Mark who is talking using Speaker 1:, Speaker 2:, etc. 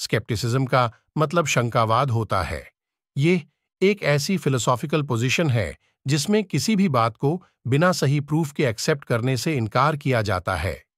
Speaker 1: scepticism का मतलब शंकावाद होता है ये एक ऐसी फिलोसॉफिकल पोजीशन है जिसमें किसी भी बात को बिना सही प्रूफ के एक्सेप्ट करने से इनकार किया जाता है